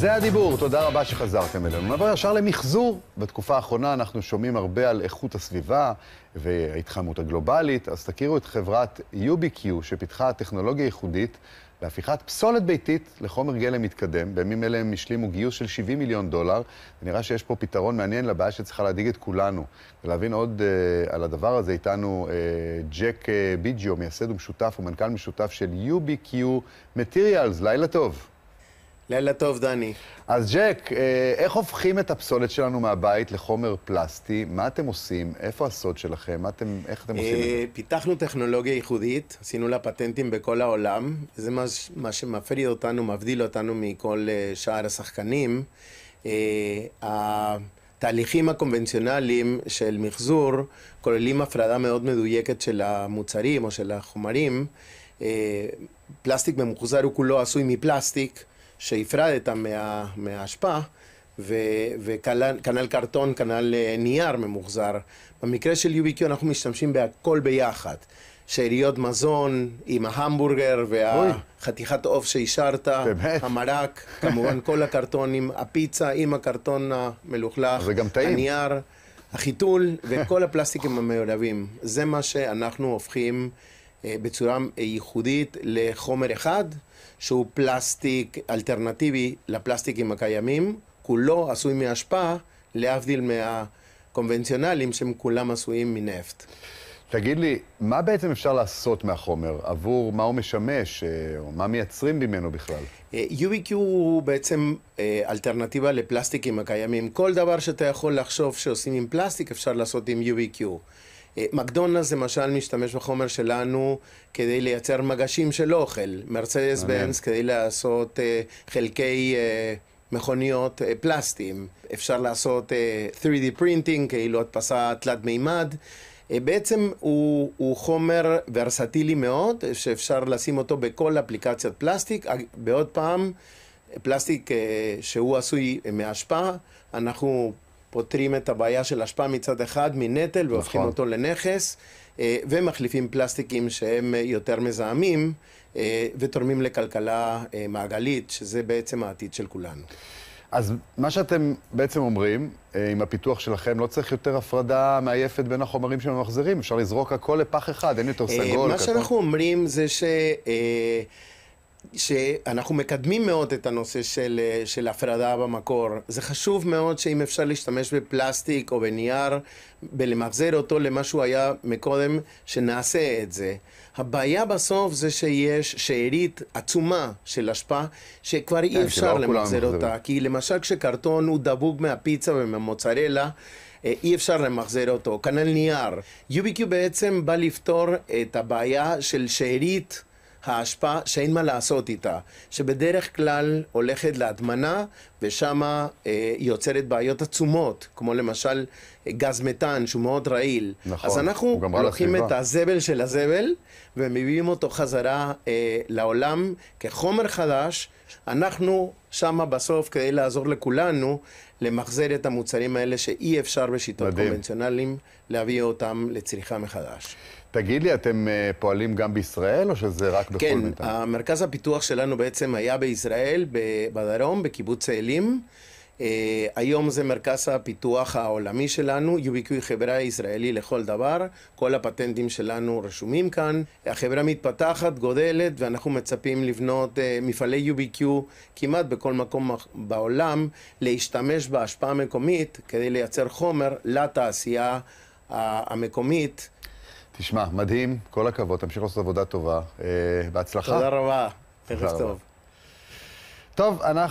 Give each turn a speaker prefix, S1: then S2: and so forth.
S1: זה הדיבור, תודה רבה שחזרתם אלינו. נעבור ישר למחזור. בתקופה האחרונה אנחנו שומעים הרבה על איכות הסביבה וההתחממות הגלובלית, אז תכירו את חברת UBQ שפיתחה טכנולוגיה ייחודית להפיכת פסולת ביתית לחומר גלם מתקדם. בימים אלה הם השלימו גיוס של 70 מיליון דולר. נראה שיש פה פתרון מעניין לבעיה שצריכה להדאיג את כולנו. ולהבין עוד uh, על הדבר הזה, איתנו uh, ג'ק uh, ביג'יו, מייסד ומשותף ומנכ"ל משותף של UBQ Materials. לילה טוב. לילה טוב, דני. אז ג'ק, אה, איך הופכים את הפסולת שלנו מהבית לחומר פלסטי? מה אתם עושים? איפה הסוד שלכם? אתם, איך אתם אה, עושים את זה?
S2: פיתחנו טכנולוגיה ייחודית, עשינו לה פטנטים בכל העולם. זה מה, מה שמפריד אותנו, מבדיל אותנו מכל אה, שאר השחקנים. התהליכים הקונבנציונליים של מחזור כוללים הפרדה מאוד מדויקת של המוצרים או של החומרים. פלסטיק ממוחזר הוא כולו עשוי מפלסטיק. שהפרדת מה, מהאשפה, וכנ"ל קרטון, כנ"ל אה, נייר ממוחזר. במקרה של UBQ אנחנו משתמשים בהכל ביחד. שאריות מזון עם ההמבורגר והחתיכת עוף שאישרת, באמת? המרק, כמובן כל הקרטונים, הפיצה עם הקרטון המלוכלך, הנייר, החיתול וכל הפלסטיקים המעורבים. זה מה שאנחנו הופכים... אה, בצורה ייחודית לחומר אחד, שהוא פלסטיק אלטרנטיבי לפלסטיקים הקיימים, כולו עשוי מאשפה,
S1: להבדיל מהקונבנציונליים שהם כולם עשויים מנפט. תגיד לי, מה בעצם אפשר לעשות מהחומר? עבור מה הוא משמש, אה, או מה מייצרים ממנו בכלל?
S2: אה, UBQ הוא בעצם אלטרנטיבה לפלסטיקים הקיימים. כל דבר שאתה יכול לחשוב שעושים עם פלסטיק, אפשר לעשות עם UBQ. אה, מקדונלדס למשל משתמש בחומר שלנו כדי לייצר מגשים של אוכל. מרצדס בנס כדי לעשות uh, חלקי uh, מכוניות uh, פלסטיים. אפשר לעשות uh, 3D פרינטינג, כאילו הדפסה תלת מימד. uh, בעצם הוא, הוא חומר ורסטילי מאוד, שאפשר לשים אותו בכל אפליקציית פלסטיק. בעוד פעם, פלסטיק uh, שהוא עשוי מהשפעה, אנחנו פותרים את הבעיה של אשפה מצד אחד מנטל והופכים נכון. אותו לנכס, אה, ומחליפים פלסטיקים שהם אה, יותר מזהמים אה, ותורמים לכלכלה
S1: מעגלית, שזה בעצם העתיד של כולנו. אז מה שאתם בעצם אומרים, עם הפיתוח שלכם, לא צריך יותר הפרדה מעייפת בין החומרים שממחזרים, אפשר לזרוק הכל לפח אחד, אין יותר סגול. מה כתוב. שאנחנו
S2: אומרים זה ש... שאנחנו מקדמים מאוד את הנושא של, אה, של הפרדה במקור. זה חשוב מאוד שאם אפשר להשתמש בפלסטיק או בנייר ולמחזר אותו למה שהוא היה מקודם, שנעשה את זה. הבעיה בסוף זה שיש שארית עצומה של אשפה שכבר אי כן, אפשר למחזר אותה. כי למשל כשקרטון הוא דבוק מהפיצה ומהמוצרלה, אה, אי אפשר למחזר אותו. כנ"ל נייר. UBQ בעצם בא לפתור את הבעיה של שארית האשפה שאין מה לעשות איתה, שבדרך כלל הולכת להטמנה ושמה אה, יוצרת בעיות עצומות, כמו למשל אה, גז מתאן שהוא מאוד רעיל. נכון, אז אנחנו לוקחים את הזבל של הזבל ומביאים אותו חזרה אה, לעולם כחומר חדש. אנחנו שם בסוף כדי לעזור לכולנו למחזר את המוצרים האלה שאי אפשר בשיטות מדהים. קונבנציונליים להביא אותם לצריכה מחדש.
S1: תגיד לי, אתם אה, פועלים גם בישראל או שזה רק בפולמנטל? כן, מטע?
S2: המרכז הפיתוח שלנו בעצם היה בישראל, בדרום, בקיבוץ עלי. ישראלים. Uh, אה, היום זה מרכז הפיתוח העולמי שלנו, UBQ היא חברה ישראלי לכל דבר, כל הפטנטים שלנו רשומים כאן. החברה מתפתחת, גודלת, ואנחנו מצפים לבנות uh, מפעלי UBQ כמעט בכל מקום בעולם, להשתמש בהשפעה המקומית כדי לייצר חומר לתעשייה אה, המקומית. תשמע,
S1: מדהים, כל הכבוד, תמשיך לעשות עבודה טובה, uh, בהצלחה. תודה רבה, ערב טוב. טוב, אנחנו...